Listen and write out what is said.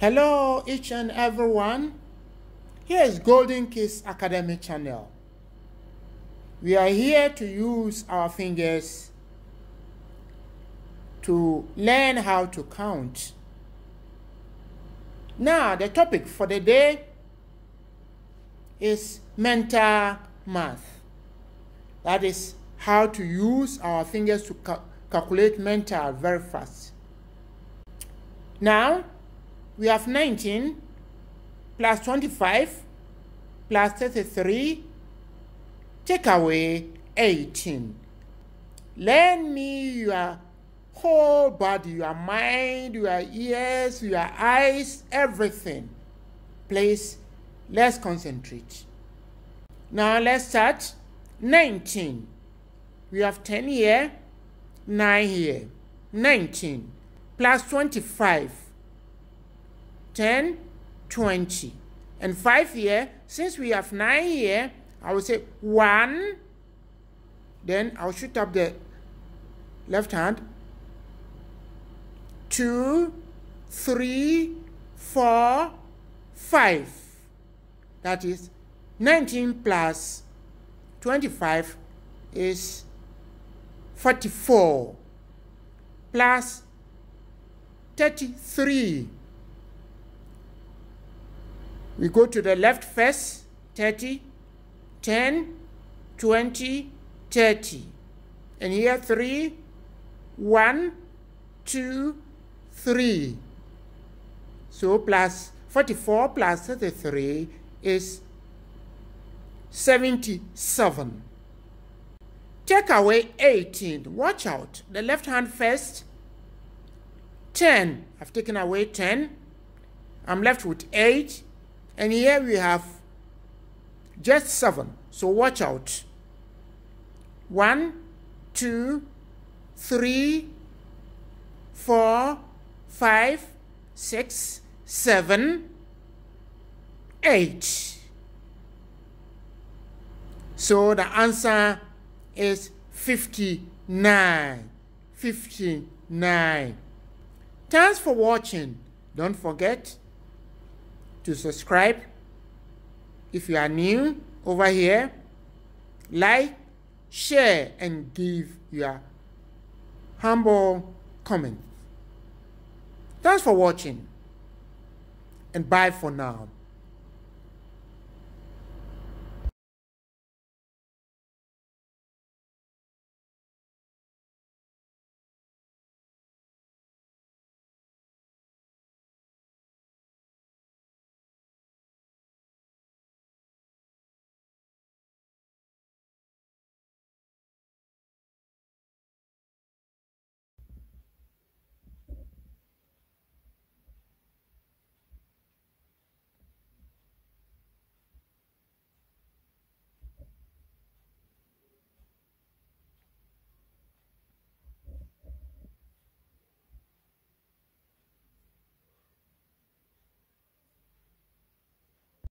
Hello, each and everyone. Here is Golden Kiss Academy channel. We are here to use our fingers to learn how to count. Now, the topic for the day is mental math. That is how to use our fingers to ca calculate mental very fast. Now, we have 19 plus 25 plus 33 take away 18 let me your whole body your mind your ears your eyes everything please let's concentrate now let's start 19 we have 10 here 9 here 19 plus 25 10, 20. And 5 here, since we have 9 here, I will say 1. Then I'll shoot up the left hand. 2, 3, 4, 5. That is 19 plus 25 is 44 plus 33 we go to the left first 30, 10, 20, 30. And here 3, 1, 2, 3. So plus 44 plus 33 is 77. Take away 18. Watch out. The left hand first. 10. I've taken away 10. I'm left with 8. And here we have just seven. So watch out. One, two, three, four, five, six, seven, eight. So the answer is 59. 59. Thanks for watching. Don't forget to subscribe if you are new over here. Like, share, and give your humble comment. Thanks for watching and bye for now.